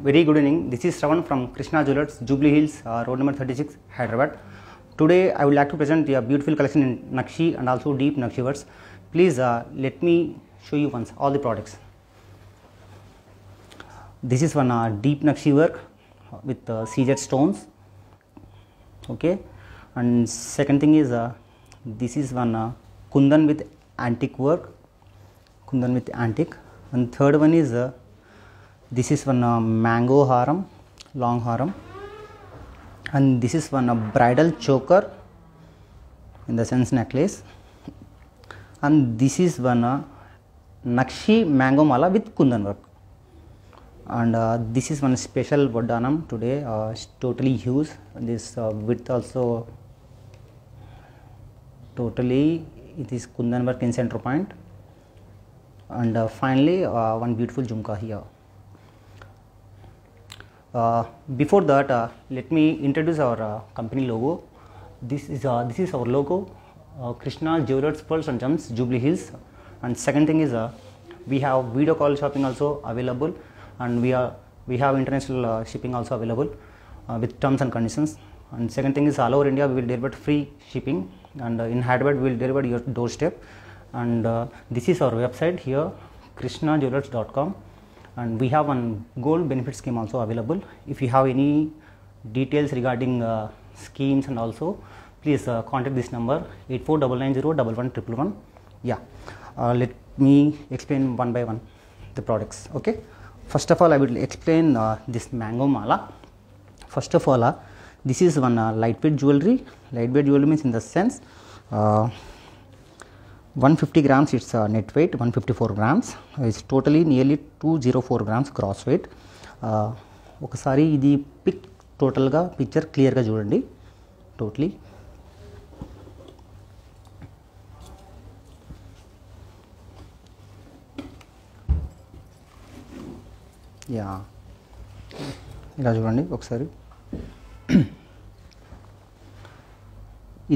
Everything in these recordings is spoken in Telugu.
very good evening. This is Ravan from Krishna Jewelers, Jubilee Hills, uh, road number 36, Hyderabad. Today I would like to present a beautiful collection in Nakshi and also deep Nakshi words. Please uh, let me show you once all the products. This is one uh, deep Nakshi work with uh, seizure stones. Okay, and second thing is uh, this is one uh, kundan with antique work, kundan with antique, and third one is uh, this is one uh, mango harem long harem and this is one uh, bridal choker in the sense necklace and this is one uh, Nakshi mango mala with kundan work and uh, this is one special vardhanam today uh, totally huge this uh, width also totally it is kundan work in center point and uh, finally uh, one beautiful jhumka here uh, before that, uh, let me introduce our uh, company logo. This is this is our logo, Krishna Jewelers Pearls and Gems, Jubilee Hills. And second thing is, we have video call shopping also available, and we are we have international shipping also available with terms and conditions. And second thing is, all over India we will deliver free shipping, and in Hyderabad we will deliver your doorstep and uh, this is our website here krishnajewelers.com and we have one gold benefit scheme also available. If you have any details regarding uh, schemes and also please uh, contact this number 84990111111. Yeah, uh, let me explain one by one the products. Okay, first of all, I will explain uh, this mango mala. First of all, uh, this is one uh, lightweight jewelry. Lightweight jewelry means in the sense 150 grams its uh, net weight 154 grams is totally nearly 204 grams cross weight ఒకసారి ఇది పిక్ టోటల్గా పిక్చర్ క్లియర్గా చూడండి టోటలీ యా ఇలా చూడండి ఒకసారి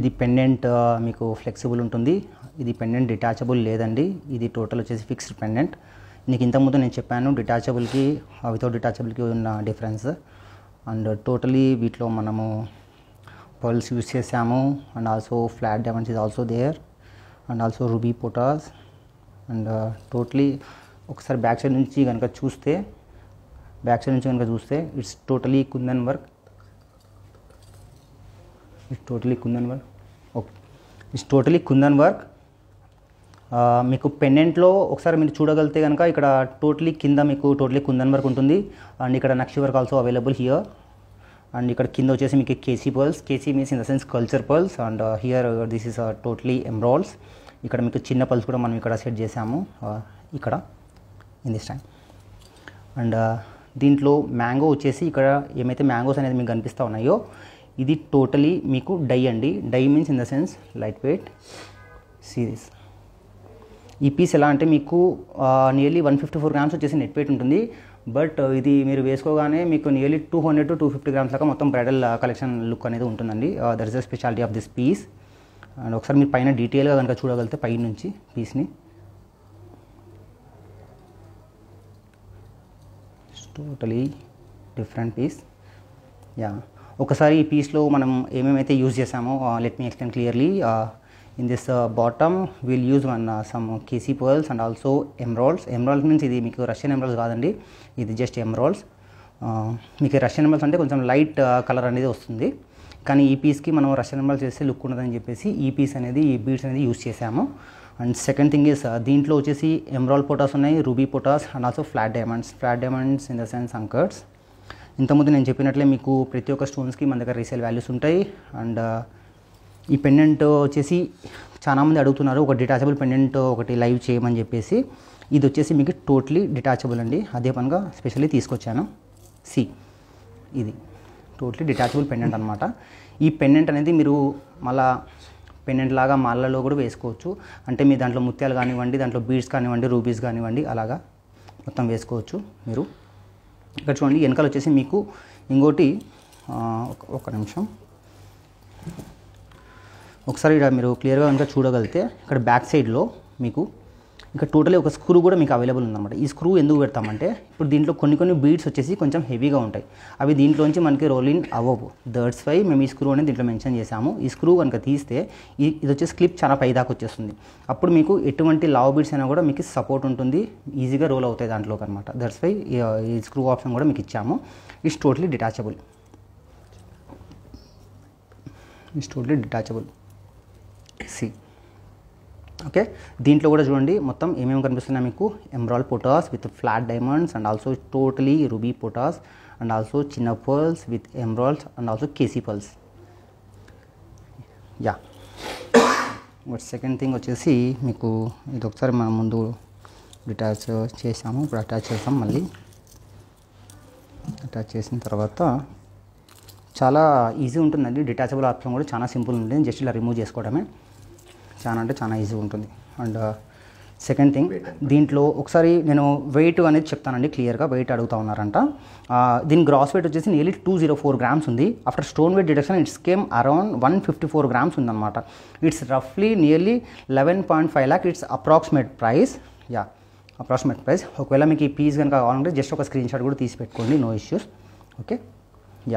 ఇది పెండెంట్ మీకు ఫ్లెక్సిబుల్ ఉంటుంది ఇది పెండెంట్ డిటాచబుల్ లేదండి ఇది టోటల్ వచ్చేసి ఫిక్స్డ్ పెండెంట్ నీకు ఇంతకుముందు నేను చెప్పాను డిటాచబుల్కి వితౌట్ డిటాచబుల్కి ఉన్న డిఫరెన్స్ అండ్ టోటలీ వీటిలో మనము పర్ల్స్ యూస్ చేసాము and also flat diamonds is also there and also ruby పోటాస్ and totally ఒకసారి బ్యాక్ సైడ్ నుంచి కనుక చూస్తే బ్యాక్ సైడ్ నుంచి కనుక చూస్తే it's totally kundan work it's totally kundan work okay it's totally kundan work మీకు పెన్నెంట్లో ఒకసారి మీరు చూడగలిగితే కనుక ఇక్కడ టోటలీ కింద మీకు టోటలీ కుందన్ వరకు ఉంటుంది అండ్ ఇక్కడ nakshi work also available here and ఇక్కడ కింద వచ్చేసి మీకు keshi pearls keshi means in the sense culture pearls and here this is totally emeralds ఇక్కడ మీకు చిన్న పల్స్ కూడా మనం ఇక్కడ సెట్ చేసాము uh, ఇక్కడ in this time and uh, దీంట్లో మ్యాంగో వచ్చేసి ఇక్కడ ఏమైతే మ్యాంగోస్ అనేది మీకు కనిపిస్తూ ఉన్నాయో ఇది టోటలీ మీకు డై అండి die means in the sense light weight series ఈ పీస్ ఎలా అంటే మీకు nearly one fifty four grams వచ్చేసి నెట్ వెయిట్ ఉంటుంది బట్ ఇది మీరు వేసుకోగానే మీకు nearly two hundred to two fifty grams దాకా మొత్తం బ్రైడల్ కలెక్షన్ లుక్ అనేది ఉంటుందండి there is the speciality of this piece and ఒకసారి మీరు పైన డీటెయిల్గా కనుక చూడగలిగితే పైన నుంచి పీస్ని టోటలీ డిఫరెంట్ పీస్ యా ఒకసారి ఈ పీస్లో మనం ఏమేమైతే యూజ్ చేసామో let me explain clearly in this bottom will use one some keshi pearls and also emeralds emeralds means ఇది మీకు రష్యన్ ఎమ్రాల్స్ కాదండి ఇది జస్ట్ ఎమ్రాల్స్ uh, మీకు రష్యన్ ఎమ్రాల్స్ అంటే కొంచెం లైట్ కలర్ uh, అనేది వస్తుంది కానీ ఈ పీస్కి మనం రష్యన్ ఎమ్రాల్స్ చేస్తే లుక్ ఉండదని చెప్పేసి ఈ పీస్ అనేది ఈ బీడ్స్ అనేది యూజ్ చేసాము అండ్ సెకండ్ థింగ్ ఇస్ దీంట్లో వచ్చేసి ఎమ్రాల్ పోటాస్ ఉన్నాయి ruby పోటాస్ and also flat diamonds flat diamonds in the sense అంకర్స్ ఇంతకుముందు నేను చెప్పినట్లే మీకు ప్రతి ఒక్క స్టోన్స్కి మన దగ్గర రీసేల్ వాల్యూస్ ఉంటాయి అండ్ ఈ పెండెంట్ వచ్చేసి చాలామంది అడుగుతున్నారు ఒక డిటాచబుల్ పెండెంట్ ఒకటి లైవ్ చేయమని చెప్పేసి ఇది వచ్చేసి మీకు టోటలీ డిటాచబుల్ అండి అదే పనిగా స్పెషల్లీ తీసుకొచ్చాను సి ఇది టోటలీ డిటాచబుల్ పెండెంట్ అనమాట ఈ పెండెంట్ అనేది మీరు మళ్ళా పెండెంట్ లాగా మాలలో కూడా వేసుకోవచ్చు అంటే మీ దాంట్లో ముత్యాలు కానివ్వండి దాంట్లో బీడ్స్ కానివ్వండి రూబీస్ కానివ్వండి అలాగా మొత్తం వేసుకోవచ్చు మీరు ఇక్కడ చూడండి వెనకాల వచ్చేసి మీకు ఇంకోటి ఒక నిమిషం ఒకసారి ఇక్కడ మీరు క్లియర్గా కనుక చూడగలిగితే ఇక్కడ బ్యాక్ సైడ్లో మీకు ఇంకా టోటలీ ఒక స్క్రూ కూడా మీకు అవైలబుల్ ఉందన్నమాట ఈ స్క్రూ ఎందుకు పెడతామంటే ఇప్పుడు దీంట్లో కొన్ని కొన్ని బీడ్స్ వచ్చేసి కొంచెం హెవీగా ఉంటాయి అవి దీంట్లోంచి మనకి రోలింగ్ అవ్వవు దర్డ్స్ వై మేము ఈ స్క్రూ అనేది దీంట్లో మెన్షన్ చేసాము ఈ స్క్రూ కనుక తీస్తే ఇది వచ్చేసి క్లిప్ చాలా పైదాకా వచ్చేస్తుంది అప్పుడు మీకు ఎటువంటి లావ్ బీడ్స్ అయినా కూడా మీకు సపోర్ట్ ఉంటుంది ఈజీగా రోల్ అవుతాయి దాంట్లోకి అనమాట దట్స్ వై ఈ స్క్రూ ఆప్షన్ కూడా మీకు ఇచ్చాము it's totally detachable it's totally detachable see okay దీంట్లో కూడా చూడండి మొత్తం ఏమేమి కనిపిస్తున్నాయి మీకు ఎమ్రాల్ పొటాస్ with flat diamonds and also totally ruby పొటాస్ అండ్ ఆల్సో చిన్న pearls with emeralds and also keshi pearls yeah but second thing వచ్చేసి మీకు ఇది ఒకసారి మనం ముందు డిటాచ్ చేసాము ఇప్పుడు అటాచ్ చేసాం మళ్ళీ అటాచ్ చేసిన తర్వాత చాలా ఈజీ ఉంటుందండి డిటాచబుల్ ఆప్షన్ కూడా చాలా సింపుల్ ఉంటుంది జస్ట్ ఇలా రిమూవ్ చేసుకోవడమే చాలా అంటే చాలా ఈజీగా ఉంటుంది అండ్ సెకండ్ థింగ్ దీంట్లో ఒకసారి నేను వెయిట్ అనేది చెప్తానండి క్లియర్గా వెయిట్ అడుగుతా ఉన్నారంట uh, దీని గ్రాస్ వెయిట్ వచ్చేసి nearly two zero four grams ఉంది after stone weight deduction it's came around one fifty four grams ఉందన్నమాట ఇట్స్ రఫ్లీ nearly eleven point five lakh it's approximate price yeah approximate price ఒకవేళ మీకు ఈ పీస్ కనుక కావాలంటే జస్ట్ ఒక స్క్రీన్ షాట్ కూడా తీసి పెట్టుకోండి no issues okay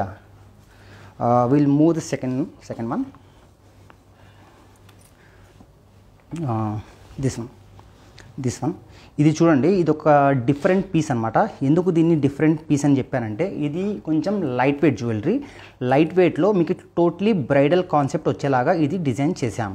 yeah will move the second second one this one this one ఇది చూడండి ఇది ఒక డిఫరెంట్ పీస్ అనమాట ఎందుకు దీన్ని డిఫరెంట్ పీస్ అని చెప్పానంటే ఇది కొంచెం లైట్ వెయిట్ జ్యువెలరీ లైట్ వెయిట్లో మీకు టోటలీ బ్రైడల్ కాన్సెప్ట్ వచ్చేలాగా ఇది డిజైన్ చేశాం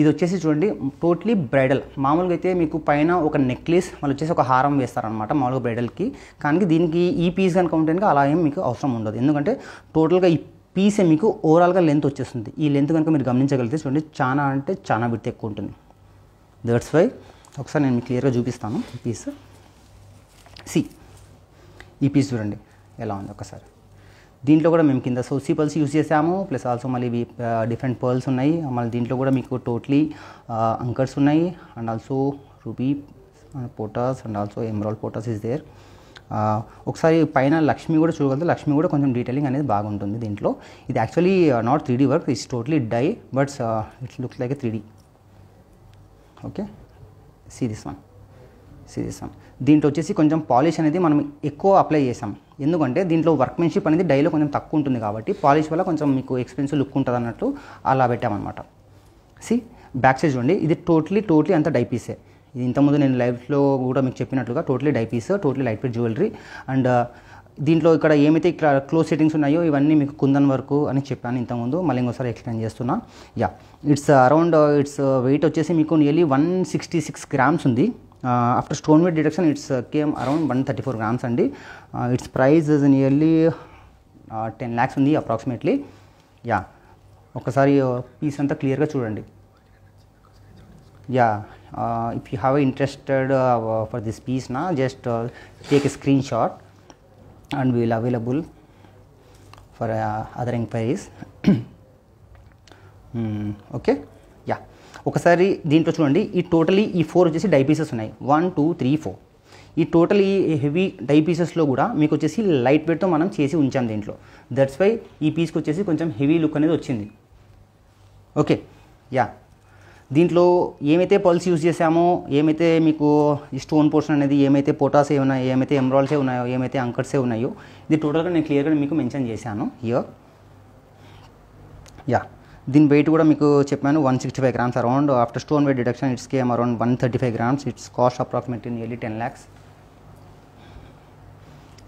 ఇది వచ్చేసి చూడండి టోటలీ బ్రైడల్ మామూలుగా అయితే మీకు పైన ఒక నెక్లెస్ మళ్ళీ వచ్చేసి ఒక హారం వేస్తారనమాట మామూలుగా బ్రైడల్కి కానీ దీనికి ఈ పీస్ కనుక ఉంటే అలా ఏం మీకు అవసరం ఉండదు ఎందుకంటే టోటల్గా ఈ పీసే మీకు ఓవరాల్గా లెంత్ వచ్చేస్తుంది ఈ లెంత్ కనుక మీరు గమనించగలిగితే చూడండి చాలా అంటే చాలా విత్ ఎక్కువ ఉంటుంది దట్స్ వై ఒకసారి నేను మీకు క్లియర్గా చూపిస్తాను ఈ పీస్ సి ఈ పీస్ చూడండి ఎలా ఉంది ఒకసారి దీంట్లో కూడా మేము కింద సో సి పల్స్ యూజ్ చేసాము ప్లస్ ఆల్సో మళ్ళీ డిఫరెంట్ పర్ల్స్ ఉన్నాయి మళ్ళీ దీంట్లో కూడా మీకు టోటలీ అంకర్స్ ఉన్నాయి and also ruby పోటాస్ and also emerald పోటాస్ ఇస్ దేర్ ఒకసారి పైన లక్ష్మి కూడా చూడగలదు లక్ష్మి కూడా కొంచెం డీటెయిలింగ్ అనేది బాగుంటుంది దీంట్లో ఇది actually not three work it's totally die బట్స్ it's looks like three D okay see this one see this one దీంట్లో వచ్చేసి కొంచెం పాలిష్ అనేది మనం ఎక్కువ అప్లై చేసాం ఎందుకంటే దీంట్లో వర్క్మెన్షిప్ అనేది డైలో కొంచెం తక్కువ ఉంటుంది కాబట్టి పాలిష్ వల్ల కొంచెం మీకు ఎక్స్పెన్సివ్ లుక్ ఉంటుంది అన్నట్టు అలా పెట్టామన్నమాట సి బ్యాక్ సైడ్ చూడండి ఇది టోటలీ టోటలీ అంత డైపీసే ఇది ఇంతకుముందు నేను లైఫ్లో కూడా మీకు చెప్పినట్లుగా totally die piece totally light weight jewellery and దీంట్లో ఇక్కడ ఏమైతే క్లోజ్ సెట్టింగ్స్ ఉన్నాయో ఇవన్నీ మీకు కుందన్ వరకు అని చెప్పాను ఇంతకుముందు మళ్ళీ ఇంకోసారి ఎక్స్ప్లెయిన్ చేస్తున్నా yeah it's around it's weight వచ్చేసి మీకు nearly one sixty six grams ఉంది after stone weight deduction it's came around one thirty four grams అండి it's price is nearly ten lakhs ఉంది అప్రాక్సిమేట్లీ యా ఒకసారి పీస్ uh, అంతా క్లియర్గా చూడండి yeah if you have interested for this piece నా just take a screen shot and we will available for uh, other enquiries okay yeah ఒకసారి దీంట్లో చూడండి ఈ టోటలీ ఈ ఫోర్ వచ్చేసి డైపీసెస్ ఉన్నాయి వన్ టూ త్రీ ఫోర్ ఈ టోటల్ ఈ హెవీ డై పీసెస్లో కూడా మీకు వచ్చేసి లైట్ వెయిట్తో మనం చేసి ఉంచాం దీంట్లో దట్స్ వై ఈ పీస్కి వచ్చేసి కొంచెం హెవీ లుక్ అనేది వచ్చింది ఓకే యా దీంట్లో ఏమైతే పల్స్ యూజ్ చేసామో ఏమైతే మీకు స్టోన్ పోర్షన్ అనేది ఏమైతే పోటాసే ఉన్నాయో ఏమైతే ఎమ్రాల్సే ఉన్నాయో ఏమైతే అంకర్సే ఉన్నాయో ఇది టోటల్గా నేను క్లియర్గా మీకు మెన్షన్ చేశాను ఇయర్ యా దీని వెయిట్ కూడా మీకు చెప్పాను one sixty five grams around after stone weight deduction it's came around one thirty five grams it's cost approximately nearly ten lakhs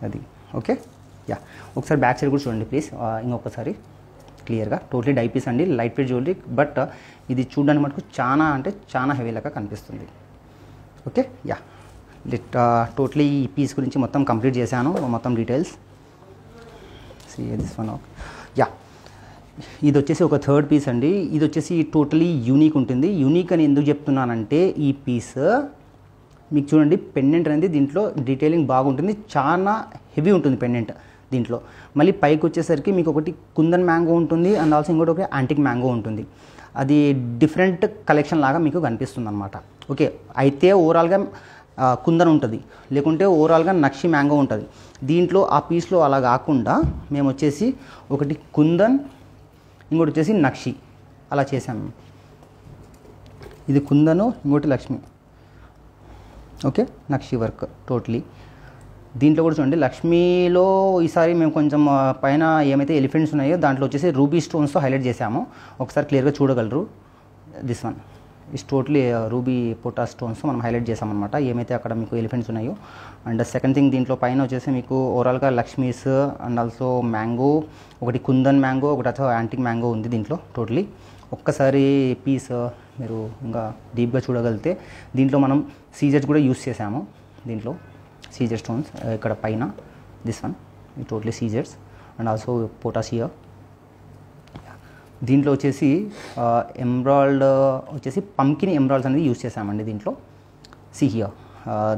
అది ఓకే యా ఒకసారి బ్యాక్ సైడ్ కూడా చూడండి ప్లీజ్ ఇంకొకసారి క్లియర్గా టోటలీ డైపీస్ అండి light weight jewellery but uh, ఇది చూడడానికి మటుకు చాలా అంటే చాలా హెవీ లాగా కనిపిస్తుంది ఓకే యా లిట్ టోటలీ ఈ పీస్ గురించి మొత్తం కంప్లీట్ చేశాను మొత్తం details see this one okay yeah ఇది వచ్చేసి ఒక థర్డ్ పీస్ అండి ఇది వచ్చేసి టోటలీ యూనిక్ ఉంటుంది యూనిక్ అని ఎందుకు చెప్తున్నానంటే ఈ పీస్ మీకు చూడండి పెండెంట్ అనేది దీంట్లో డీటెయిలింగ్ బాగుంటుంది చాలా హెవీ ఉంటుంది పెండెంట్ దీంట్లో మళ్ళీ పైకి వచ్చేసరికి మీకు ఒకటి కుందన్ మ్యాంగో ఉంటుంది అండ్ ఆల్సో ఇంకోటి ఒకటి యాంటిక్ మ్యాంగో ఉంటుంది అది డిఫరెంట్ కలెక్షన్ లాగా మీకు కనిపిస్తుంది అనమాట ఓకే అయితే ఓవరాల్గా కుందన్ ఉంటుంది లేకుంటే ఓవరాల్గా నక్షి మ్యాంగో ఉంటుంది దీంట్లో ఆ పీస్లో అలా కాకుండా మేము వచ్చేసి ఒకటి కుందన్ ఇంకోటి వచ్చేసి నక్షి అలా చేసాము ఇది కుందను ఇంకోటి Lakshmi okay nakshi work totally దీంట్లో కూడా చూడండి లక్ష్మీలో ఈసారి మేము కొంచెం పైన ఏమైతే ఎలిఫెంట్స్ ఉన్నాయో దాంట్లో వచ్చేసి రూబీ స్టోన్స్తో హైలైట్ చేసాము ఒకసారి క్లియర్గా చూడగలరు this one is totally ruby pota stones మనం హైలైట్ చేసామన్నమాట ఏమైతే అక్కడ మీకు ఎలిఫెంట్స్ ఉన్నాయో అండ్ సెకండ్ థింగ్ దీంట్లో పైన వచ్చేసి మీకు ఓవరాల్గా లక్ష్మీస్ అండ్ ఆల్సో మ్యాంగో ఒకటి కుందన్ మ్యాంగో ఒకటి యాంటిక్ మ్యాంగో ఉంది దీంట్లో టోటలీ ఒక్కసారి పీస్ మీరు ఇంకా డీప్గా చూడగలిగితే దీంట్లో మనం సీజర్స్ కూడా యూస్ చేసాము దీంట్లో సీజర్ స్టోన్స్ uh, ఇక్కడ పైన దిస్ వన్ ఈ టోటలీ సీజర్స్ అండ్ ఆల్సో పొటాసియా దీంట్లో వచ్చేసి ఎంబ్రాయిల్డ్ uh, uh, వచ్చేసి పంకిన్ ఎంబ్రాయిడ్స్ అనేది యూస్ చేసామండి దీంట్లో సిహియా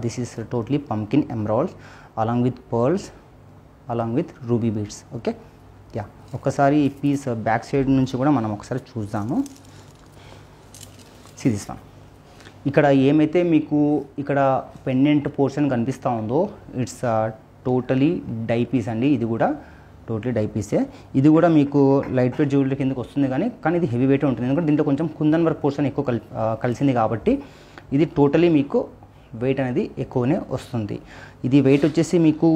దిస్ ఈస్ టోటలీ పంకిన్ ఎంబ్రాయిడ్స్ along with pearls along with ruby beads okay yeah ఒకసారి పీస్ బ్యాక్ సైడ్ నుంచి కూడా మనం ఒకసారి చూద్దాము వన్ ఇక్కడ ఏమైతే మీకు ఇక్కడ పెండెంట్ పోర్షన్ కనిపిస్తూ ఉందో ఇట్స్ టోటలీ డైపీస్ అండి ఇది కూడా టోటలీ డైపీసే ఇది కూడా మీకు లైట్ వెయిట్ జ్యువెలరీ కిందకి వస్తుంది కానీ కానీ ఇది హెవీ వెయిట్ ఉంటుంది ఎందుకంటే దీంట్లో కొంచెం కుందన్ వర్క్ పోర్షన్ ఎక్కువ కలిసింది కాబట్టి ఇది టోటలీ మీకు వెయిట్ అనేది ఎక్కువనే వస్తుంది ఇది వెయిట్ వచ్చేసి మీకు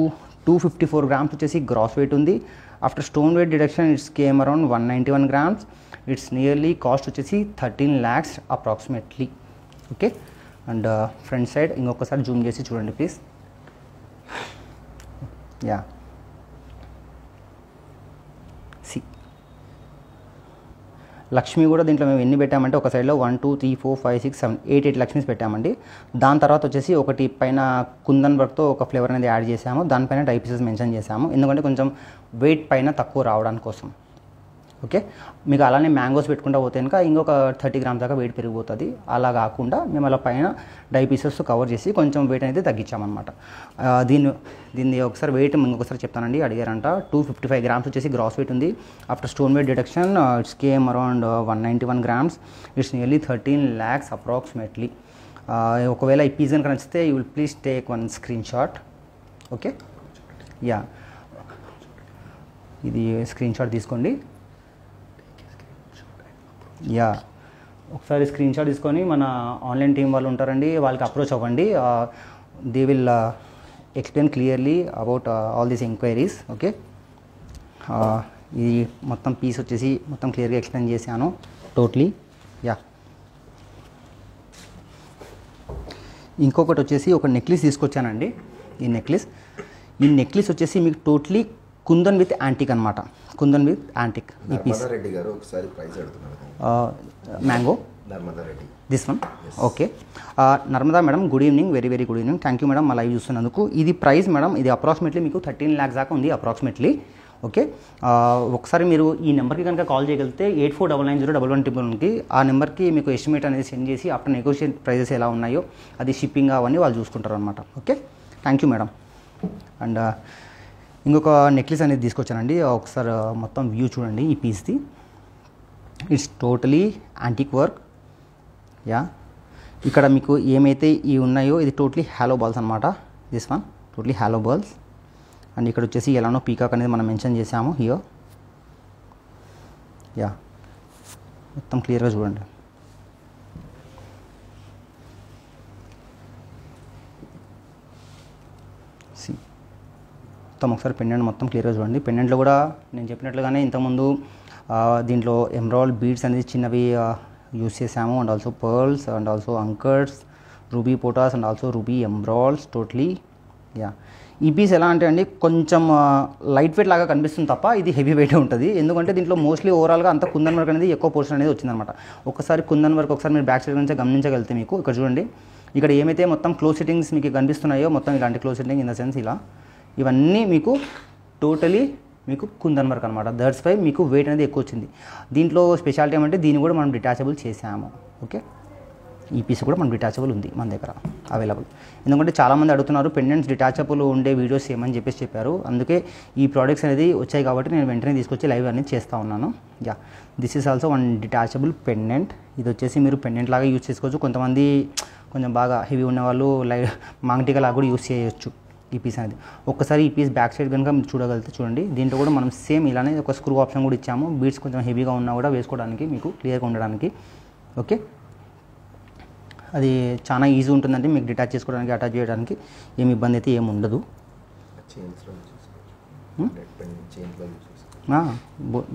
టూ ఫిఫ్టీ ఫోర్ గ్రామ్స్ వచ్చేసి గ్రాస్ వెయిట్ ఉంది after stone weight deduction it's came around one ninety one grams it's nearly cost వచ్చేసి thirteen lakhs approximately okay and uh, front side ఇంకొకసారి జూమ్ చేసి చూడండి ప్లీజ్ యా సి లక్ష్మి కూడా దీంట్లో మేము ఎన్ని పెట్టామంటే ఒక సైడ్లో one two three four five six seven eight eight Lakshmis పెట్టామండి దాని తర్వాత వచ్చేసి ఒకటి పైన కుందన్ వర్క్తో ఒక ఫ్లేవర్ అనేది యాడ్ చేసాము దానిపైన డైపీసెస్ మెన్షన్ చేసాము ఎందుకంటే కొంచెం వెయిట్ పైన తక్కువ రావడానికి కోసం ఓకే మీకు అలానే మ్యాంగోస్ పెట్టుకుంటా పోతే కనుక ఇంకొక థర్టీ గ్రామ్స్ దాకా వెయిట్ పెరిగిపోతుంది అలా కాకుండా మేము అలా పైన డై పీసెస్ కవర్ చేసి కొంచెం వెయిట్ అనేది తగ్గించామన్నమాట దీన్ని దీన్ని ఒకసారి వెయిట్ ఇంకొకసారి చెప్తానండి అడిగారంట టూ ఫిఫ్టీ ఫైవ్ గ్రామ్స్ వచ్చేసి గ్రాస్ వెయిట్ ఉంది after stone weight deduction it's came around one ninety one grams it's nearly thirteen lakhs approximately ఒకవేళ ఈ పీజన్ నచ్చితే you will please take one screen shot okay yeah ఇది స్క్రీన్ షాట్ తీసుకోండి యా ఒకసారి స్క్రీన్ షాట్ తీసుకొని మన ఆన్లైన్ టీం వాళ్ళు ఉంటారండి వాళ్ళకి అప్రోచ్ అవ్వండి they will explain clearly about all these enquiries okay ఇది మొత్తం పీస్ వచ్చేసి మొత్తం క్లియర్గా ఎక్స్ప్లెయిన్ చేశాను టోటలీ యా ఇంకొకటి వచ్చేసి ఒక నెక్లెస్ తీసుకొచ్చానండి ఈ నెక్లెస్ ఈ నెక్లెస్ వచ్చేసి మీకు టోటలీ కుందన్ విత్ యాంటిక్ అనమాట కుందన్ విత్ యాంటిక్ ఈ పీస్ రెడ్డి గారు ఒకసారి ప్రైస్ పెడుతున్నారు mango this one okay Narmada madam good evening very very good evening thank you madam మా లైవ్ చూస్తున్నందుకు ఇది ప్రైస్ మేడం ఇది అప్రాక్సిమేట్లీ మీకు థర్టీన్ ల్యాక్స్ దాకా ఉంది అప్రాక్సిమేట్లీ ఓకే ఒకసారి మీరు ఈ నెంబర్కి కనుక కాల్ చేయగలిగితే eight four double nine zero double one triple వన్కి ఆ నెంబర్కి మీకు ఎస్టిమేట్ అనేది సెండ్ చేసి అప్పుడు నెగోషియేట్ ప్రైజెస్ ఎలా ఉన్నాయో అది షిప్పింగ్ అవన్నీ వాళ్ళు చూసుకుంటారు అనమాట okay thank you madam and ఇంకొక నెక్లెస్ అనేది తీసుకొచ్చానండి ఒకసారి మొత్తం వ్యూ చూడండి ఈ పీస్ది it's totally antique work yeah ఇక్కడ మీకు ఏమైతే ఈ ఉన్నాయో ఇది టోటలీ హ్యాలో బాల్స్ అనమాట this one totally hollow balls and ఇక్కడ వచ్చేసి ఎలానో పీకాక్ అనేది మనం మెన్షన్ చేసాము హియో యా మొత్తం క్లియర్గా చూడండి మొత్తం ఒకసారి పెండెంట్ మొత్తం క్లియర్గా చూడండి పెండెంట్లో కూడా నేను చెప్పినట్లుగానే ఇంతకుముందు దీంట్లో ఎమరాల్ బీడ్స్ అనేది చిన్నవి యూస్ చేసాము and also pearls and also uncuts ruby పోటాస్ and also ruby emeralds totally yeah ఈ పీస్ ఎలా అంటే అండి కొంచెం లైట్ వెయిట్ లాగా కనిపిస్తుంది తప్ప ఇది హెవీ వెయిట్ ఉంటుంది ఎందుకంటే దీంట్లో మోస్ట్లీ ఓవరాల్గా అంత కుందన్ వర్క్ అనేది ఎక్కువ పోర్షన్ అనేది వచ్చిందనమాట ఒకసారి కుందన్ వర్క్ ఒకసారి మీరు బ్యాక్ సైడ్ నుంచి గమనించగలిగితే మీకు ఇక్కడ చూడండి ఇక్కడ ఏమైతే మొత్తం క్లోజ్ సెట్టింగ్స్ మీకు కనిపిస్తున్నాయో మొత్తం ఇలాంటి close setting in the sense ఇలా ఇవన్నీ మీకు టోటలీ మీకు కుందన్ వర్క్ అనమాట దర్స్ పై మీకు వెయిట్ అనేది ఎక్కువ వచ్చింది దీంట్లో స్పెషాలిటీ ఏమంటే దీన్ని కూడా మనం డిటాచబుల్ చేసాము ఓకే ఈ పీస్ కూడా మనం డిటాచబుల్ ఉంది మన దగ్గర అవైలబుల్ ఎందుకంటే చాలామంది అడుగుతున్నారు పెండెంట్స్ డిటాచబుల్ ఉండే వీడియోస్ ఏమని చెప్పేసి చెప్పారు అందుకే ఈ ప్రోడక్ట్స్ అనేది వచ్చాయి కాబట్టి నేను వెంటనే తీసుకొచ్చి లైవ్ అనేది చేస్తూ ఉన్నాను yeah this is also one detachable pendant ఇది వచ్చేసి మీరు పెండెంట్ లాగా యూజ్ చేసుకోవచ్చు కొంతమంది కొంచెం బాగా హెవీ ఉన్నవాళ్ళు లైవ్ మాంగటిగా లాగా కూడా యూజ్ చేయొచ్చు ఈ పీస్ అనేది ఒక్కసారి ఈ పీస్ బ్యాక్ సైడ్ కనుక మీరు చూడగలిగితే చూడండి దీంట్లో కూడా మనం సేమ్ ఇలానే ఒక స్క్రూ ఆప్షన్ కూడా ఇచ్చాము బీడ్స్ కొంచెం హెవీగా ఉన్నా కూడా వేసుకోవడానికి మీకు క్లియర్గా ఉండడానికి ఓకే అది చాలా ఈజీ ఉంటుందండి మీకు డిటాచ్ చేసుకోవడానికి అటాచ్ చేయడానికి ఏమి ఇబ్బంది అయితే ఏమి ఉండదు hmm?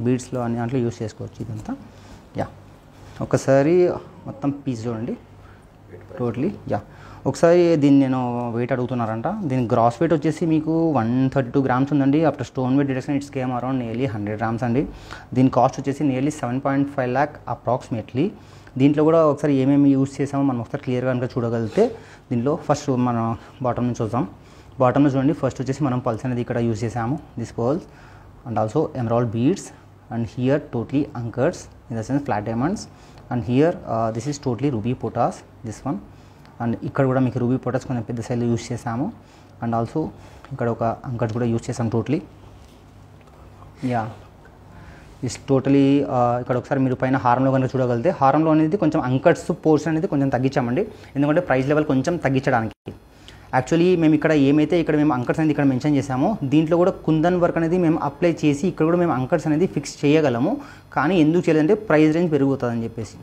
బీడ్స్లో అన్ని దాంట్లో యూస్ చేసుకోవచ్చు ఇదంతా యా ఒకసారి మొత్తం పీస్ చూడండి టోటలీ యా ఒకసారి దీన్ని నేను వెయిట్ అడుగుతున్నారంట దీని గ్రాస్ వెయిట్ వచ్చేసి మీకు వన్ థర్టీ టూ గ్రామ్స్ ఉందండి after stone weight deduction it's came around nearly hundred grams అండి దీని కాస్ట్ వచ్చేసి nearly seven point five lakh approximately దీంట్లో కూడా ఒకసారి ఏమేమి యూస్ చేసామో మనం ఒకసారి క్లియర్గా కనుక చూడగలిగితే దీనిలో ఫస్ట్ మనం బాటమ్ నుంచి చూద్దాం బాటమ్లో చూడండి ఫస్ట్ వచ్చేసి మనం పల్స్ అనేది ఇక్కడ యూజ్ చేసాము this pearls and also emerald beads and here totally uncuts in the sense flat diamonds and here this is totally ruby potas this one and ఇక్కడ కూడా మీకు రూబీ పొటాస్ కొంచెం పెద్ద సైజులో యూస్ చేసాము అండ్ ఆల్సో ఇక్కడ ఒక అంకట్ కూడా యూజ్ చేసాం టోటలీ యా ఇస్ టోటలీ ఇక్కడ ఒకసారి మీరు పైన హారంలో కనుక చూడగలిగితే హారంలో అనేది కొంచెం అంకట్స్ పోర్షన్ అనేది కొంచెం తగ్గించామండి ఎందుకంటే ప్రైస్ లెవెల్ కొంచెం తగ్గించడానికి యాక్చువల్లీ మేము ఇక్కడ ఏమైతే ఇక్కడ మేము అంకర్స్ అనేది ఇక్కడ మెన్షన్ చేసామో దీంట్లో కూడా కుందన్ వర్క్ అనేది మేము అప్లై చేసి ఇక్కడ కూడా మేము అంకర్స్ అనేది ఫిక్స్ చేయగలము కానీ ఎందుకు చేయాలంటే ప్రైస్ రేంజ్ పెరుగుతుందని చెప్పేసి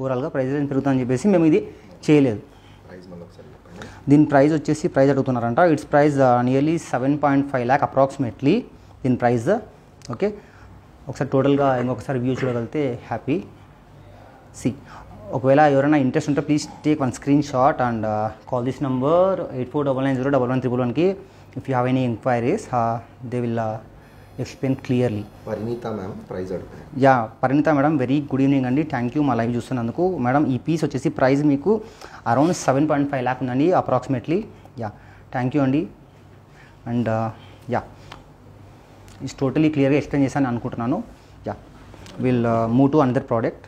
ఓవరాల్గా ప్రైజ్ రేంజ్ పెరుగుతుందని చెప్పేసి మేము ఇది చేయలేదు దీని ప్రైస్ వచ్చేసి ప్రైస్ అడుగుతున్నారంట it's price nearly seven point five lakh approximately దీని ప్రైస్ ఓకే ఒకసారి టోటల్గా ఇంకొకసారి వ్యూ చూడగలిగితే హ్యాపీ సి ఒకవేళ ఎవరైనా ఇంట్రెస్ట్ ఉంటే please take one screen shot and call this number eight four double nine zero double one triple వన్కి if you have any enquiries they will explain clearly Parineeta ma'am price yeah Parineeta madam very good evening అండి థ్యాంక్ యూ మా లైవ్ చూస్తున్నందుకు మేడం ఈ పీస్ వచ్చేసి ప్రైస్ మీకు around seven point five lakh ఉందండి అప్రాక్సిమేట్లీ యా థ్యాంక్ యూ అండి అండ్ యా ఇస్ టోటలీ క్లియర్గా ఎక్స్ప్లెయిన్ చేశాను అనుకుంటున్నాను yeah will move to another product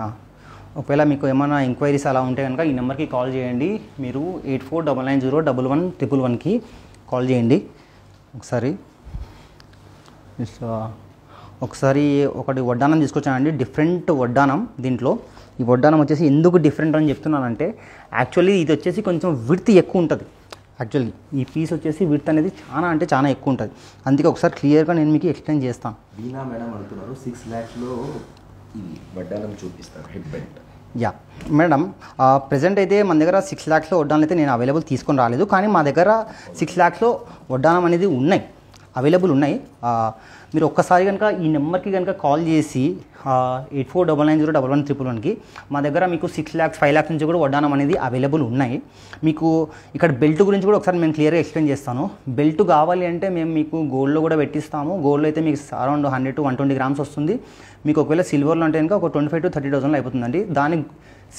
yeah ఒకవేళ మీకు ఏమైనా ఎంక్వైరీస్ అలా ఉంటే కనుక ఈ నెంబర్కి కాల్ చేయండి మీరు eight four double nine zero double one triple వన్కి కాల్ చేయండి ఒకసారి uh, ఒకసారి ఒకటి వడ్డానం తీసుకొచ్చానండి డిఫరెంట్ వడ్డానం దీంట్లో ఈ వడ్డానం వచ్చేసి ఎందుకు డిఫరెంట్ అని చెప్తున్నానంటే యాక్చువల్లీ ఇది వచ్చేసి కొంచెం విడ్త్ ఎక్కువ ఉంటుంది యాక్చువల్లీ ఈ పీస్ వచ్చేసి విడ్త్ అనేది చాలా అంటే చాలా ఎక్కువ ఉంటుంది అందుకే ఒకసారి క్లియర్గా నేను మీకు ఎక్స్ప్లెయిన్ చేస్తాను బీనా మేడం అంటున్నారు సిక్స్ ల్యాక్స్లో ఈ వడ్డానం చూపిస్తాను head belt yeah madam present అయితే మన దగ్గర సిక్స్ ల్యాక్స్లో వడ్డానం అయితే నేను అవైలబుల్ తీసుకొని రాలేదు కానీ మా దగ్గర సిక్స్ ల్యాక్స్లో వడ్డానం అనేది ఉన్నాయి అవైలబుల్ ఉన్నాయి మీరు ఒక్కసారి కనుక ఈ నెంబర్కి కనుక కాల్ చేసి eight four double nine zero double one triple వన్కి మా దగ్గర మీకు సిక్స్ ల్యాక్స్ ఫైవ్ ల్యాక్స్ నుంచి కూడా వడ్డానం అనేది అవైలబుల్ ఉన్నాయి మీకు ఇక్కడ బెల్ట్ గురించి కూడా ఒకసారి మేము క్లియర్గా ఎక్స్ప్లెయిన్ చేస్తాను బెల్ట్ కావాలి అంటే మేము మీకు గోల్డ్లో కూడా పెట్టిస్తాము గోల్డ్లో అయితే మీకు around hundred to one twenty grams వస్తుంది మీకు ఒకవేళ సిల్వర్లో అంటే కనుక ఒక ట్వంటీ ఫైవ్ టు థర్టీ థౌసండ్లో అయిపోతుందండి దాని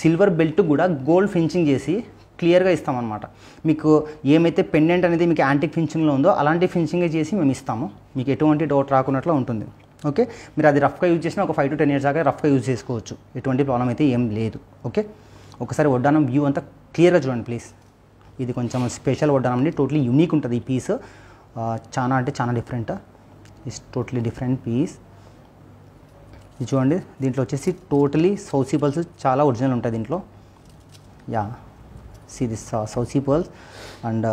సిల్వర్ బెల్ట్ కూడా గోల్డ్ ఫినిషింగ్ చేసి క్లియర్గా ఇస్తామన్నమాట మీకు ఏమైతే పెండెంట్ అనేది మీకు యాంటిక్ ఫినిషింగ్లో ఉందో అలాంటి ఫినిషింగే చేసి మేము ఇస్తాము మీకు ఎటువంటి డౌట్ రాకున్నట్లు ఉంటుంది ఓకే మీరు అది రఫ్గా యూజ్ చేసినా ఒక ఫైవ్ టు టెన్ ఇయర్స్ దాకా రఫ్గా యూజ్ చేసుకోవచ్చు ఎటువంటి ప్రాబ్లం అయితే ఏం లేదు ఓకే ఒకసారి వడ్డానం వ్యూ అంతా క్లియర్గా చూడండి ప్లీజ్ ఇది కొంచెం స్పెషల్ వడ్డానం అండి టోటలీ యూనిక్ ఉంటుంది ఈ పీస్ చాలా అంటే చాలా different is totally different piece ఇది చూడండి దీంట్లో వచ్చేసి టోటలీ సౌసిబల్స్ చాలా ఒరిజినల్ ఉంటాయి దీంట్లో yeah see this south sea pearls and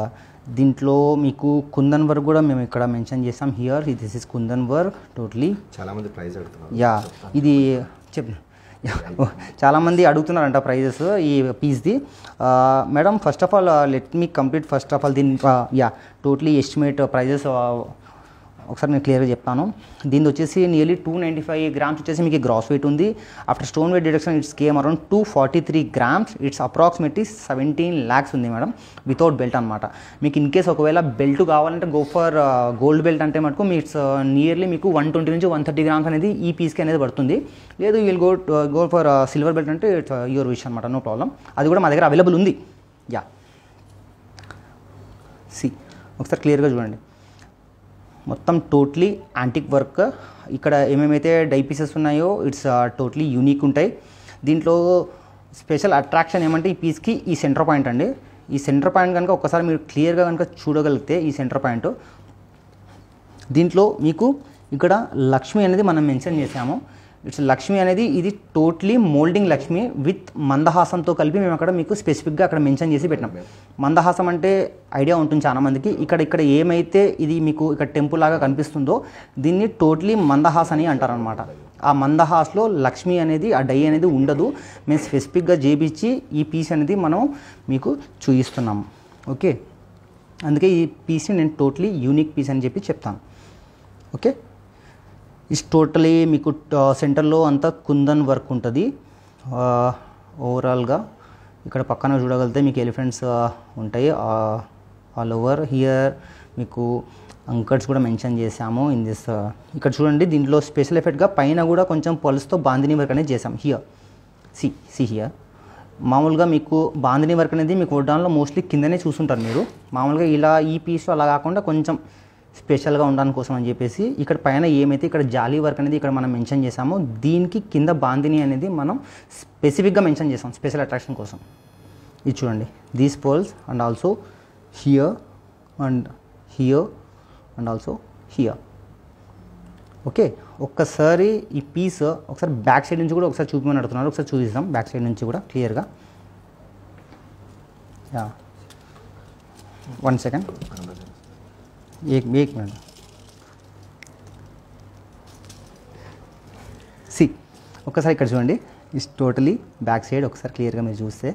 దీంట్లో మీకు కుందన్ వర్క్ కూడా మేము ఇక్కడ మెన్షన్ చేసాం here this is kundan work totally మంది ప్రైజ్ అడుగుతున్నారు యా ఇది చెప్ చాలామంది అడుగుతున్నారంట ప్రైజెస్ ఈ పీస్ది madam first of all let me complete first of all దీని యా టోటలీ ఎస్టిమేట్ ప్రైజెస్ ఒకసారి నేను క్లియర్గా చెప్తాను దీని వచ్చేసి nearly two ninety five grams వచ్చేసి మీకు గ్రాస్ వెయిట్ ఉంది after stone weight deduction it's came around two forty three grams it's approximately seventeen lakhs ఉంది మేడం వితౌట్ బెల్ట్ అనమాట మీకు ఇన్ కేస్ ఒకవేళ బెల్ట్ కావాలంటే గో ఫర్ గోల్డ్ బెల్ట్ అంటే మటుకు మీ ఇట్స్ uh, నియర్లీ మీకు వన్ ట్వంటీ నుంచి వన్ థర్టీ గ్రామ్స్ అనేది ఈ పీస్కి అనేది పడుతుంది లేదు will go go for silver belt అంటే ఇట్స్ యువర్ విష్ అనమాట నో ప్రాబ్లం అది కూడా మా దగ్గర అవైలబుల్ ఉంది యా సి ఒకసారి క్లియర్గా చూడండి మొత్తం టోటలీ యాంటిక్ వర్క్ ఇక్కడ ఏమేమైతే డై పీసెస్ ఉన్నాయో ఇట్స్ టోటలీ యూనిక్ ఉంటాయి దీంట్లో స్పెషల్ అట్రాక్షన్ ఏమంటే ఈ పీస్కి ఈ సెంటర్ పాయింట్ అండి ఈ సెంటర్ పాయింట్ కనుక ఒకసారి మీరు క్లియర్గా కనుక చూడగలిగితే ఈ సెంటర్ పాయింట్ దీంట్లో మీకు ఇక్కడ లక్ష్మి అనేది మనం మెన్షన్ చేసాము ఇట్స్ లక్ష్మి అనేది ఇది టోటలీ మోల్డింగ్ లక్ష్మి విత్ మందహాసంతో కలిపి మేము అక్కడ మీకు స్పెసిఫిక్గా అక్కడ మెన్షన్ చేసి పెట్టినాం మందహాసం అంటే ఐడియా ఉంటుంది చాలామందికి ఇక్కడ ఇక్కడ ఏమైతే ఇది మీకు ఇక్కడ టెంపుల్ లాగా కనిపిస్తుందో దీన్ని టోటలీ మందహాస్ అని అంటారనమాట ఆ మందహాస్లో లక్ష్మి అనేది ఆ డై అనేది ఉండదు మేము స్పెసిఫిక్గా చేపించి ఈ పీస్ అనేది మనం మీకు చూపిస్తున్నాం ఓకే అందుకే ఈ పీస్ని నేను టోటలీ యూనిక్ పీస్ అని చెప్పి చెప్తాను ఓకే ఇస్ టోటలీ మీకు సెంటర్లో అంతా కుందన్ వర్క్ ఉంటుంది ఓవరాల్గా ఇక్కడ పక్కన చూడగలిగితే మీకు ఎలిఫెంట్స్ ఉంటాయి ఆల్ ఓవర్ హియర్ మీకు అంకర్స్ కూడా మెన్షన్ చేసాము ఇన్ దిస్ ఇక్కడ చూడండి దీంట్లో స్పెషల్ ఎఫెక్ట్గా పైన కూడా కొంచెం పలుసుతో బాంధిని వర్క్ అనేది చేసాం హియర్ సి సి హియర్ మామూలుగా మీకు బాంధిని వర్క్ అనేది మీకు వడ్డాన్లో మోస్ట్లీ కిందనే చూసుంటారు మీరు మామూలుగా ఇలా ఈ పీస్ అలా కాకుండా కొంచెం స్పెషల్గా ఉండడం కోసం అని చెప్పేసి ఇక్కడ పైన ఏమైతే ఇక్కడ జాలీ వర్క్ అనేది ఇక్కడ మనం మెన్షన్ చేసామో దీనికి కింద బాందిని అనేది మనం స్పెసిఫిక్గా మెన్షన్ చేసాం స్పెషల్ అట్రాక్షన్ కోసం ఇది చూడండి these pearls and also here and here and also here okay ఒక్కసారి ఈ పీస్ ఒకసారి బ్యాక్ సైడ్ నుంచి కూడా ఒకసారి చూపిమని అడుగుతున్నారు ఒకసారి చూపిస్తాం బ్యాక్ సైడ్ నుంచి కూడా క్లియర్గా వన్ సెకండ్ एक एक मिनट సి ఒకసారి ఇక్కడ చూడండి ఇస్ టోటలీ బ్యాక్ సైడ్ ఒకసారి క్లియర్గా మీరు చూస్తే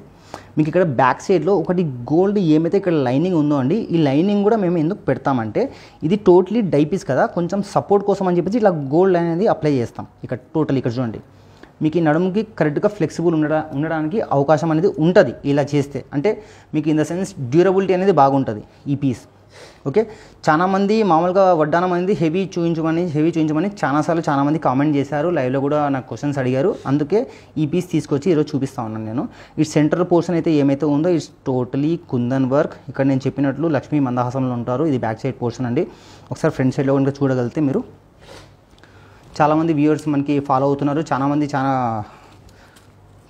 మీకు ఇక్కడ బ్యాక్ సైడ్లో ఒకటి గోల్డ్ ఏమైతే ఇక్కడ లైనింగ్ ఉందో అండి ఈ లైనింగ్ కూడా మేము ఎందుకు పెడతామంటే ఇది టోటలీ డైపీస్ కదా కొంచెం సపోర్ట్ కోసం అని చెప్పేసి ఇట్లా గోల్డ్ అనేది అప్లై చేస్తాం ఇక్కడ టోటల్ ఇక్కడ చూడండి మీకు ఈ నడుముకి కరెక్ట్గా ఫ్లెక్సిబుల్ ఉండడా ఉండడానికి అవకాశం అనేది ఉంటుంది ఇలా చేస్తే అంటే మీకు ఇన్ ద సెన్స్ డ్యూరబిలిటీ అనేది బాగుంటుంది ఈ పీస్ ఓకే చాలామంది మామూలుగా వడ్డానం అనేది హెవీ చూయించమని హెవీ చూయించమని చాలాసార్లు చాలామంది కామెంట్ చేశారు లైవ్లో కూడా నాకు క్వశ్చన్స్ అడిగారు అందుకే ఈ పీస్ తీసుకొచ్చి ఈరోజు చూపిస్తా ఉన్నాను నేను ఈ సెంటర్ పోర్షన్ అయితే ఏమైతే ఉందో ఇట్స్ టోటలీ కుందన్ వర్క్ ఇక్కడ నేను చెప్పినట్లు లక్ష్మీ మందహాసంలో ఉంటారు ఇది బ్యాక్ సైడ్ పోర్షన్ అండి ఒకసారి ఫ్రంట్ సైడ్లో కనుక చూడగలిగితే మీరు చాలామంది వ్యూవర్స్ మనకి ఫాలో అవుతున్నారు చాలామంది చాలా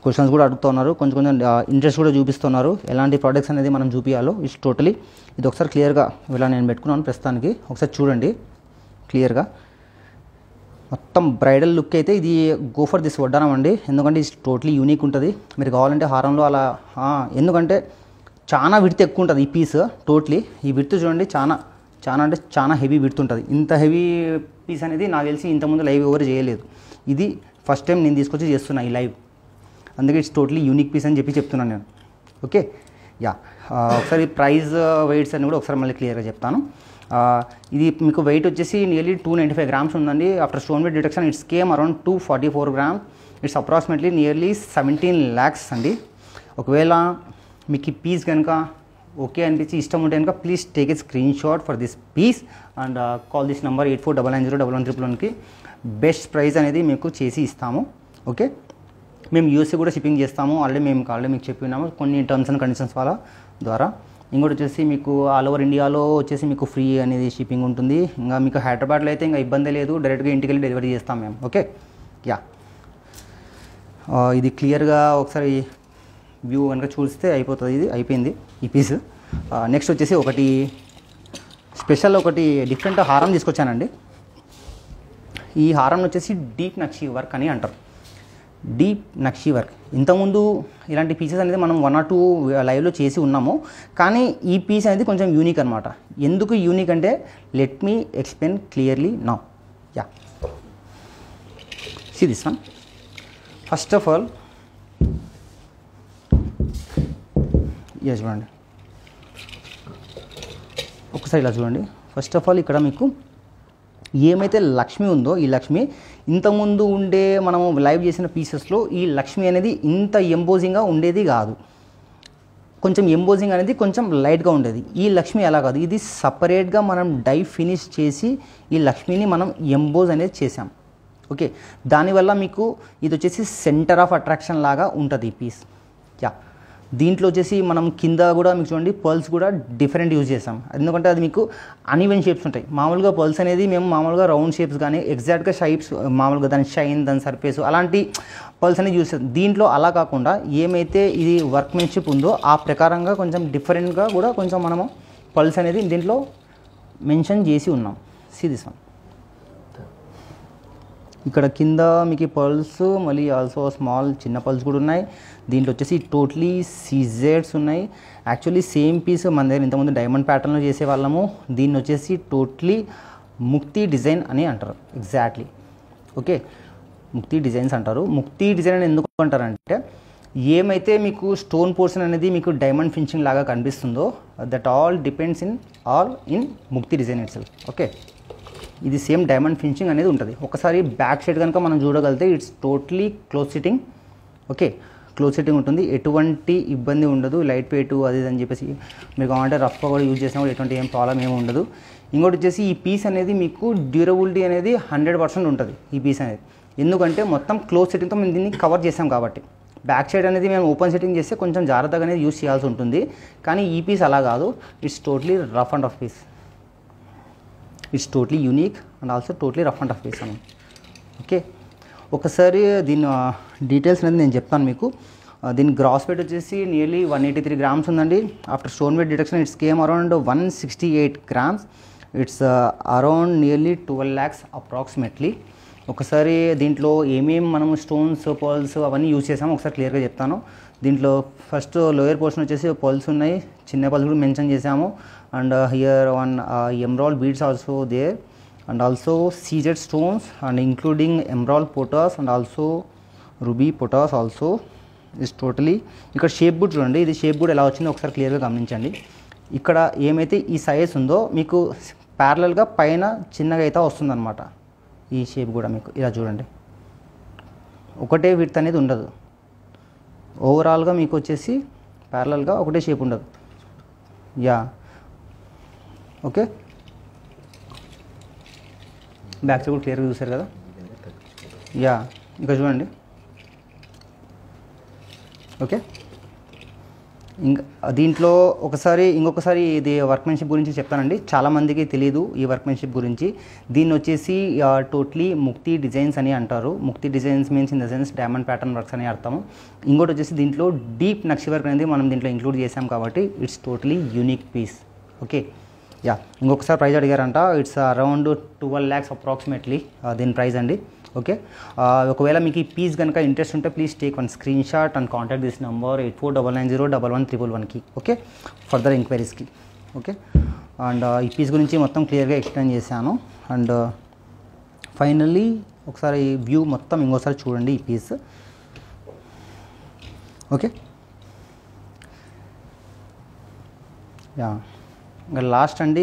క్వశ్చన్స్ కూడా అడుగుతున్నారు కొంచెం కొంచెం ఇంట్రెస్ట్ కూడా చూపిస్తున్నారు ఎలాంటి ప్రోడక్ట్స్ అనేది మనం చూపించాలో ఇట్స్ టోటలీ ఇది ఒకసారి క్లియర్గా ఇలా నేను పెట్టుకున్నాను ప్రస్తుతానికి ఒకసారి చూడండి క్లియర్గా మొత్తం బ్రైడల్ లుక్ అయితే ఇది గోఫర్ దిస్ వడ్డానం అండి ఎందుకంటే ఇది టోటలీ యూనిక్ ఉంటుంది మీరు కావాలంటే హారంలో అలా ఎందుకంటే చాలా విడత ఎక్కువ ఉంటుంది ఈ పీస్ టోటలీ ఈ విడత చూడండి చాలా చాలా అంటే చాలా హెవీ విడత ఉంటుంది ఇంత హెవీ పీస్ అనేది నాకు తెలిసి ఇంతకుముందు లైవ్ ఎవరు చేయలేదు ఇది ఫస్ట్ టైం నేను తీసుకొచ్చి చేస్తున్నా ఈ లైవ్ అందుకే ఇట్స్ టోటలీ యూనిక్ పీస్ అని చెప్పి చెప్తున్నాను నేను ఓకే యా ఒకసారి ప్రైజ్ వెయిట్స్ అని కూడా ఒకసారి మళ్ళీ క్లియర్గా చెప్తాను ఇది మీకు వెయిట్ వచ్చేసి nearly two ninety five grams ఉందండి after stone weight detection it's came around two forty four gram it's approximately nearly seventeen lakhs అండి ఒకవేళ మీకు ఈ పీస్ కనుక ఓకే అనిపించి ఇష్టం ఉంటే కనుక please take a screen shot for this piece and call this number eight four double nine zero double one triple వన్కి బెస్ట్ ప్రైస్ అనేది మీకు చేసి ఇస్తాము ఓకే మేము యూఎస్ఏ కూడా షిప్పింగ్ చేస్తాము ఆల్రెడీ మేము ఆల్రెడీ మీకు చెప్పి ఉన్నాము కొన్ని టర్మ్స్ అండ్ కండిషన్స్ వల్ల ద్వారా ఇంకోటి వచ్చేసి మీకు ఆల్ ఓవర్ ఇండియాలో వచ్చేసి మీకు ఫ్రీ అనేది షిప్పింగ్ ఉంటుంది ఇంకా మీకు హైదరాబాద్లో అయితే ఇంకా ఇబ్బంది లేదు డైరెక్ట్గా ఇంటికి వెళ్ళి డెలివరీ చేస్తాం మేము ఓకే యా ఇది క్లియర్గా ఒకసారి వ్యూ కనుక చూస్తే అయిపోతుంది ఇది అయిపోయింది ఈ పీస్ నెక్స్ట్ వచ్చేసి ఒకటి స్పెషల్ ఒకటి డిఫరెంట్ హారం తీసుకొచ్చానండి ఈ హారం వచ్చేసి డీప్ నక్షి వర్క్ అని అంటారు డీప్ నక్షి వర్క్ ఇంతకుముందు ఇలాంటి పీసెస్ అనేది మనం వన్ ఆర్ టూ లైవ్లో చేసి ఉన్నాము కానీ ఈ పీస్ అనేది కొంచెం యూనిక్ అనమాట ఎందుకు యూనిక్ అంటే let me explain clearly now yeah see this one first of all ఇలా చూడండి ఒకసారి ఇలా చూడండి ఫస్ట్ ఆఫ్ ఆల్ ఇక్కడ మీకు ఏమైతే లక్ష్మి ఉందో ఈ లక్ష్మి ఇంతకుముందు ఉండే మనం లైవ్ చేసిన పీసెస్లో ఈ లక్ష్మి అనేది ఇంత ఎంబోజింగ్గా ఉండేది కాదు కొంచెం ఎంబోజింగ్ అనేది కొంచెం లైట్గా ఉండేది ఈ లక్ష్మి అలా కాదు ఇది సపరేట్గా మనం డై ఫినిష్ చేసి ఈ లక్ష్మిని మనం ఎంబోజ్ అనేది చేసాం ఓకే దానివల్ల మీకు ఇది వచ్చేసి సెంటర్ ఆఫ్ అట్రాక్షన్ లాగా ఉంటుంది ఈ పీస్ యా దీంట్లో వచ్చేసి మనం కింద కూడా మీకు చూడండి పర్ల్స్ కూడా డిఫరెంట్ యూజ్ చేస్తాం ఎందుకంటే అది మీకు అనివెన్ షేప్స్ ఉంటాయి మామూలుగా పర్ల్స్ అనేది మేము మామూలుగా రౌండ్ షేప్స్ కానీ ఎగ్జాక్ట్గా షైప్స్ మామూలుగా దాని షైన్ దాని సర్ఫేస్ అలాంటి పర్ల్స్ అనేది యూజ్ చేస్తాం దీంట్లో అలా కాకుండా ఏమైతే ఇది వర్క్మెన్షిప్ ఉందో ఆ ప్రకారంగా కొంచెం డిఫరెంట్గా కూడా కొంచెం మనము పర్ల్స్ అనేది దీంట్లో మెన్షన్ చేసి ఉన్నాం సీ దిస్ వన్ ఇక్కడ కింద మీకు పల్స్ మళ్ళీ ఆల్సో స్మాల్ చిన్న పల్స్ కూడా ఉన్నాయి దీంట్లో వచ్చేసి టోటలీ సిజెడ్స్ ఉన్నాయి యాక్చువల్లీ సేమ్ పీస్ మన దగ్గర ఇంతకుముందు డైమండ్ ప్యాటర్న్లో చేసేవాళ్ళము దీన్ని వచ్చేసి టోటలీ ముక్తి డిజైన్ అని అంటారు ఎగ్జాక్ట్లీ ఓకే ముక్తి డిజైన్స్ అంటారు ముక్తి డిజైన్ అని ఎందుకు అంటారంటే ఏమైతే మీకు స్టోన్ పోర్షన్ అనేది మీకు డైమండ్ ఫినిషింగ్ లాగా కనిపిస్తుందో that all depends in all in mukti design it's okay ఇది సేమ్ డైమండ్ ఫినిషింగ్ అనేది ఉంటుంది ఒకసారి బ్యాక్ సైడ్ కనుక మనం చూడగలిగితే it's totally close setting okay close setting ఉంటుంది ఎటువంటి ఇబ్బంది ఉండదు లైట్ వెయిట్ అది అని చెప్పేసి మీరు కావాలంటే రఫ్గా కూడా యూజ్ చేసినా కూడా ఎటువంటి ఏం ప్రాబ్లం ఏమి ఉండదు ఇంకోటి వచ్చేసి ఈ పీస్ అనేది మీకు డ్యూరబులిటీ అనేది హండ్రెడ్ పర్సెంట్ ఉంటుంది ఈ పీస్ అనేది ఎందుకంటే మొత్తం క్లోజ్ సెట్టింగ్తో మేము దీన్ని కవర్ చేసాం కాబట్టి బ్యాక్ సైడ్ అనేది మేము ఓపెన్ సెట్టింగ్ చేస్తే కొంచెం జాగ్రత్తగా అనేది యూస్ చేయాల్సి ఉంటుంది కానీ ఈ పీస్ అలా కాదు it's totally rough and rough piece it's totally unique and also totally rough and tough వేసాము ఓకే ఒకసారి దీని డీటెయిల్స్ అనేది నేను చెప్తాను మీకు దీని గ్రాస్ వెయిట్ వచ్చేసి nearly one eighty three grams ఉందండి after stone weight deduction it's came around one sixty eight grams it's around nearly twelve lakhs approximately ఒకసారి దీంట్లో ఏమేమి మనం స్టోన్స్ పర్ల్స్ అవన్నీ యూజ్ చేసామో ఒకసారి క్లియర్గా చెప్తాను దీంట్లో ఫస్ట్ లోయర్ పోర్షన్ వచ్చేసి పర్ల్స్ ఉన్నాయి చిన్న పర్ల్స్ కూడా మెన్షన్ చేసాము and here one emerald beads also there and also CZ stones and including emerald potas and also ruby potas also is totally ఇక్కడ షేప్ బుడ్ చూడండి ఇది షేప్ బుడ్ ఎలా వచ్చిందో ఒకసారి క్లియర్గా గమనించండి ఇక్కడ ఏమైతే ఈ సైజ్ ఉందో మీకు ప్యారలల్గా పైన చిన్నగా అయితే వస్తుందన్నమాట ఈ షేప్ కూడా మీకు ఇలా చూడండి ఒకటే విడ్త్ అనేది ఉండదు ఓవరాల్గా మీకు వచ్చేసి ప్యారలల్గా ఒకటే షేప్ ఉండదు యా ఓకే బ్యాక్ సైడ్ కూడా క్లియర్గా చూసారు కదా యా ఇంకా చూడండి ఓకే ఇంకా దీంట్లో ఒకసారి ఇంకొకసారి ఇది వర్క్మెన్షిప్ గురించి చెప్తానండి చాలామందికి తెలియదు ఈ వర్క్మెన్షిప్ గురించి దీన్ని వచ్చేసి టోటలీ ముక్తి డిజైన్స్ అని అంటారు mukti designs means in the sense diamond pattern works అని అర్థం ఇంకోటి వచ్చేసి దీంట్లో డీప్ నక్షి వర్క్ అనేది మనం దీంట్లో ఇంక్లూడ్ చేసాం కాబట్టి it's totally unique piece okay yeah ఇంకొకసారి ప్రైజ్ అడిగారంట it's around twelve lakhs approximately దీని ప్రైజ్ అండి ఓకే uh, ఒకవేళ మీకు ఈ పీస్ కనుక ఇంట్రెస్ట్ ఉంటే please take one screen shot and contact this number eight four double nine zero double one triple వన్కి ఓకే ఫర్దర్ ఎంక్వైరీస్కి ఓకే అండ్ ఈ పీస్ గురించి మొత్తం క్లియర్గా ఎక్స్ప్లెయిన్ చేశాను అండ్ ఫైనల్లీ uh, ఒకసారి వ్యూ మొత్తం ఇంకోసారి చూడండి ఈ పీస్ ఓకే యా ఇంకా లాస్ట్ అండి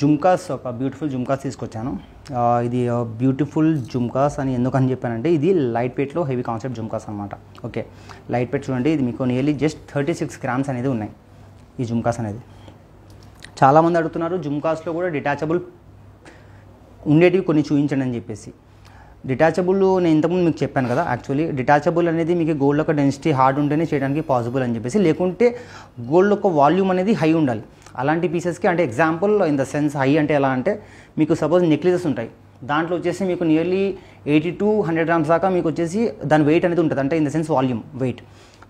జుమ్కాస్ ఒక బ్యూటిఫుల్ జుమ్కాస్ తీసుకొచ్చాను ఇది బ్యూటిఫుల్ జుమ్కాస్ అని ఎందుకని చెప్పానంటే ఇది లైట్ వెయిట్లో హెవీ కాన్సెప్ట్ జుమ్కాస్ అనమాట ఓకే లైట్ వెయిట్ చూడండి ఇది మీకు nearly just thirty six grams అనేది ఉన్నాయి ఈ జుమ్కాస్ అనేది చాలామంది అడుగుతున్నారు జుమ్కాస్లో కూడా డిటాచబుల్ ఉండేటివి కొన్ని చూపించండి అని చెప్పేసి డిటాచబుల్ నేను ఇంతకుముందు మీకు చెప్పాను కదా యాక్చువల్లీ డిటాచబుల్ అనేది మీకు గోల్డ్ యొక్క డెన్సిటీ హార్డ్ ఉంటేనే చేయడానికి పాసిబుల్ అని చెప్పేసి లేకుంటే గోల్డ్ యొక్క వాల్యూమ్ అనేది హై ఉండాలి అలాంటి పీసెస్కి అంటే example in the sense high అంటే ఎలా అంటే మీకు సపోజ్ నెక్లెసెస్ ఉంటాయి దాంట్లో వచ్చేసి మీకు nearly eighty to hundred grams దాకా మీకు వచ్చేసి దాని వెయిట్ అనేది ఉంటుంది అంటే in the sense volume weight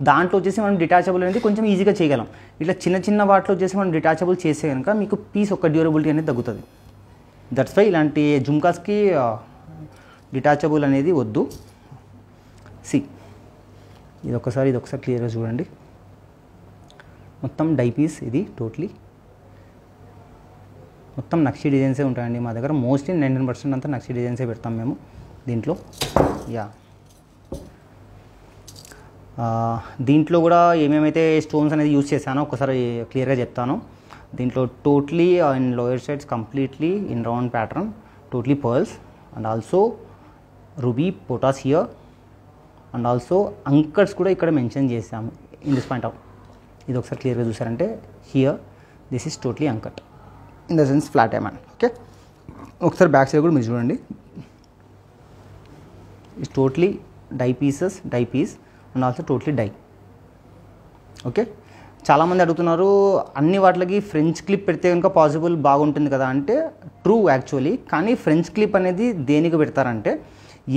దాంట్లో వచ్చేసి మనం డిటాచబుల్ అనేది కొంచెం ఈజీగా చేయగలం ఇట్లా చిన్న చిన్న వాటిలో వచ్చేసి మనం డిటాచబుల్ చేస్తే కనుక మీకు పీస్ ఒక డ్యూరబిలిటీ అనేది తగ్గుతుంది దట్స్ వై ఇలాంటి జుమ్కాస్కి డిటాచబుల్ అనేది వద్దు సి ఇది ఒకసారి ఇది ఒకసారి క్లియర్గా చూడండి మొత్తం డైపీస్ ఇది టోటలీ మొత్తం నక్షి డిజైన్సే ఉంటాయండి మా దగ్గర మోస్ట్లీ నైన్టీన్ పర్సెంట్ అంతా నక్షి డిజైన్సే పెడతాం మేము దీంట్లో యా దీంట్లో కూడా ఏమేమైతే స్టోన్స్ అనేది యూజ్ చేశానో ఒకసారి క్లియర్గా చెప్తాను దీంట్లో totally in lower sides completely in round pattern totally pearls and also ruby పొటాస్ హియర్ అండ్ ఆల్సో అంకర్స్ కూడా ఇక్కడ మెన్షన్ చేసాము ఇన్ దిస్ పాయింట్ ఆఫ్ ఇది ఒకసారి క్లియర్గా చూసారంటే here this is totally uncut in the sense flat ఏమన్ ఓకే ఒకసారి బ్యాక్ సైడ్ కూడా మీరు చూడండి is totally die pieces die piece and also totally die okay చాలామంది అడుగుతున్నారు అన్ని వాటికి ఫ్రెంచ్ క్లిప్ పెడితే కనుక పాసిబుల్ బాగుంటుంది కదా అంటే ట్రూ యాక్చువల్లీ కానీ ఫ్రెంచ్ క్లిప్ అనేది దేనికి పెడతారంటే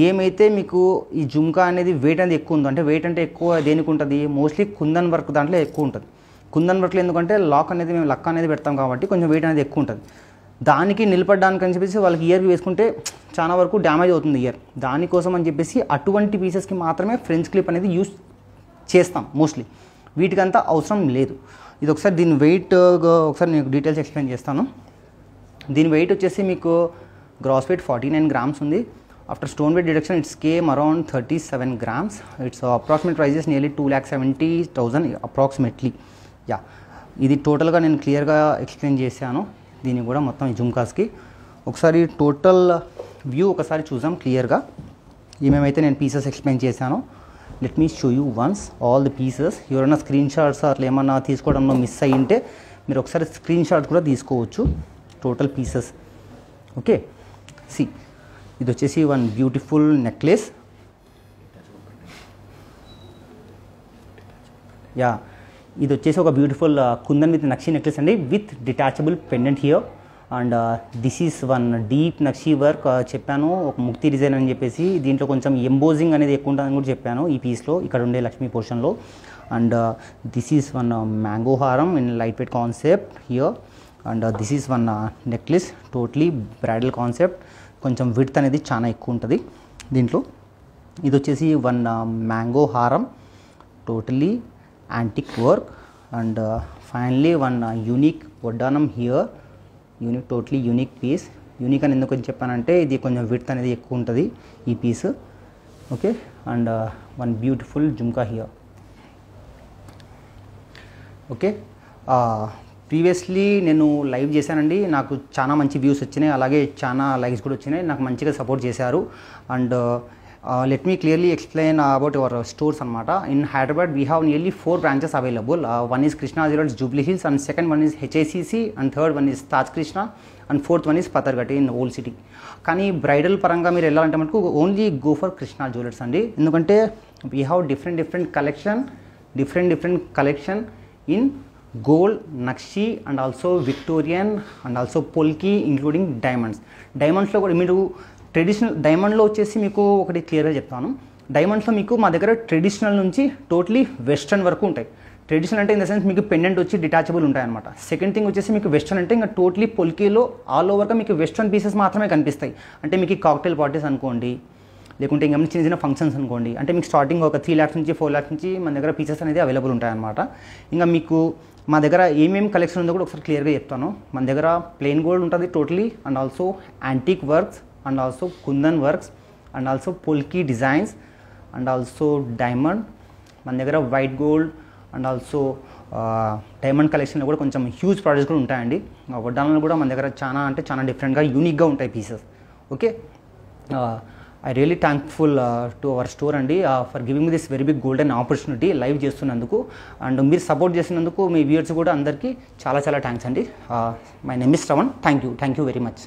ఏమైతే మీకు ఈ జుంకా అనేది వెయిట్ అనేది ఎక్కువ ఉందో అంటే వెయిట్ అంటే ఎక్కువ దేనికి ఉంటుంది మోస్ట్లీ కుందన్ వర్క్ దాంట్లో ఎక్కువ ఉంటుంది కుందన్ వర్క్లో ఎందుకంటే లాక్ అనేది మేము లక్క అనేది పెడతాం కాబట్టి కొంచెం వెయిట్ అనేది ఎక్కువ ఉంటుంది దానికి నిలబడడానికి అని చెప్పేసి వాళ్ళకి ఇయర్కి వేసుకుంటే చాలా వరకు డ్యామేజ్ అవుతుంది ఇయర్ దానికోసం అని చెప్పేసి అటువంటి పీసెస్కి మాత్రమే ఫ్రెంచ్ క్లిప్ అనేది యూస్ చేస్తాం మోస్ట్లీ వీటికంతా అవసరం లేదు ఇది ఒకసారి దీని వెయిట్ ఒకసారి నేను డీటెయిల్స్ ఎక్స్ప్లెయిన్ చేస్తాను దీని వెయిట్ వచ్చేసి మీకు gross weight forty nine grams ఉంది after stone After deduction it's came around thirty seven grams it's approximate prices nearly two lakh seventy thousand approximately yeah ఇది టోటల్గా నేను క్లియర్గా ఎక్స్ప్లెయిన్ చేశాను దీన్ని కూడా మొత్తం ఈ జుమ్కాస్కి ఒకసారి టోటల్ వ్యూ ఒకసారి చూసాం క్లియర్గా ఏమేమైతే నేను పీసెస్ ఎక్స్ప్లెయిన్ చేశాను let me show you once all the pieces ఎవరైనా స్క్రీన్ షాట్స్ అట్లా ఏమన్నా తీసుకోవడంలో మిస్ అయ్యి ఉంటే మీరు ఒకసారి స్క్రీన్ షాట్ కూడా తీసుకోవచ్చు టోటల్ పీసెస్ ఓకే సి ఇది వచ్చేసి వన్ బ్యూటిఫుల్ నెక్లెస్ యా ఇది వచ్చేసి ఒక beautiful kundan with nakshi necklace అండి with detachable pendant here and this is one deep nakshi work చెప్పాను ఒక ముక్తి డిజైన్ అని చెప్పేసి దీంట్లో కొంచెం ఎంబోజింగ్ అనేది ఎక్కువ ఉంటుందని కూడా చెప్పాను ఈ పీస్లో ఇక్కడ ఉండే లక్ష్మీ పోర్షన్లో and this is one mango హారం in light weight concept here and this is one necklace totally bridal concept కొంచెం విడ్త్ అనేది చాలా ఎక్కువ ఉంటుంది దీంట్లో ఇది వచ్చేసి వన్ మ్యాంగో uh, హారం totally antique work and finally one unique వడ్డానం here unique totally unique piece unique అని ఎందుకు చెప్పానంటే ఇది కొంచెం విడ్త్ అనేది ఎక్కువ ఉంటుంది ఈ piece okay and one beautiful jhumka here okay previously నేను లైవ్ చేశానండి నాకు చాలా మంచి వ్యూస్ వచ్చినాయి అలాగే చాలా లైక్స్ కూడా వచ్చినాయి నాకు మంచిగా సపోర్ట్ చేశారు and let me clearly explain about your stores అనమాట in Hyderabad we have nearly four branches available one is Krishna జిల్లాస్ Jubilee Hills and second one is HICC and third one is Taj Krishna and fourth one is Pathargatti in old city కానీ బ్రైడల్ పరంగా మీరు వెళ్ళాలంటే మనకు only go for Krishna jewellers అండి ఎందుకంటే we have different different collection different different collection in gold nakshi and also Victorian and also polki including diamonds డైమండ్స్లో కూడా మీరు ట్రెడిషనల్ డైమండ్లో వచ్చేసి మీకు ఒకటి క్లియర్గా చెప్తాను డైమండ్స్లో మీకు మా దగ్గర ట్రెడిషనల్ నుంచి టోటలీ వెస్ట్రన్ వరకు ఉంటాయి ట్రెడిషనల్ అంటే ఇన్ ద సెన్స్ మీకు పెండెంట్ వచ్చి డిటాచబుల్ ఉంటాయన్నమాట సెకండ్ థింగ్ వచ్చేసి మీకు వెస్ట్రన్ అంటే ఇంకా టోటలీ పొల్కీలో ఆల్ ఓవర్గా మీకు వెస్ట్రన్ పీసెస్ మాత్రమే కనిపిస్తాయి అంటే మీకు కాక్టైల్ పార్టీస్ అనుకోండి లేకుంటే ఇంకేమైనా చిన్న చిన్న ఫంక్షన్స్ అనుకోండి అంటే మీకు స్టార్టింగ్ ఒక త్రీ ల్యాక్స్ నుంచి ఫోర్ ల్యాక్స్ నుంచి మన దగ్గర పీసెస్ అనేది అవైలబుల్ ఉంటాయన్నమాట ఇంకా మీకు మా దగ్గర ఏమేమి కలెక్షన్ ఉందో కూడా ఒకసారి క్లియర్గా చెప్తాను మన దగ్గర ప్లెయిన్ గోల్డ్ ఉంటుంది totally and also antique works and also kundan works and also polki designs and also diamond మన దగ్గర white gold and also diamond కలెక్షన్లో కూడా కొంచెం హ్యూజ్ ప్రోడక్ట్స్ కూడా ఉంటాయండి వడ్డాలలో కూడా మన దగ్గర చాలా అంటే చాలా డిఫరెంట్గా యూనిక్గా ఉంటాయి pieces okay I really thankful to our store అండి for giving this very big golden opportunity live చేస్తున్నందుకు అండ్ మీరు సపోర్ట్ చేసినందుకు మీ వ్యూయర్స్ కూడా అందరికీ చాలా చాలా థ్యాంక్స్ అండి my name is thank you thank you very much